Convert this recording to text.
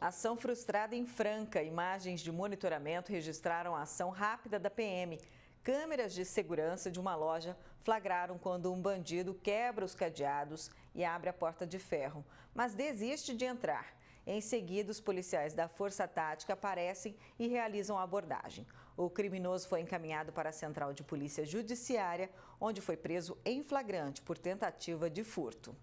Ação frustrada em Franca. Imagens de monitoramento registraram a ação rápida da PM. Câmeras de segurança de uma loja flagraram quando um bandido quebra os cadeados e abre a porta de ferro, mas desiste de entrar. Em seguida, os policiais da Força Tática aparecem e realizam a abordagem. O criminoso foi encaminhado para a Central de Polícia Judiciária, onde foi preso em flagrante por tentativa de furto.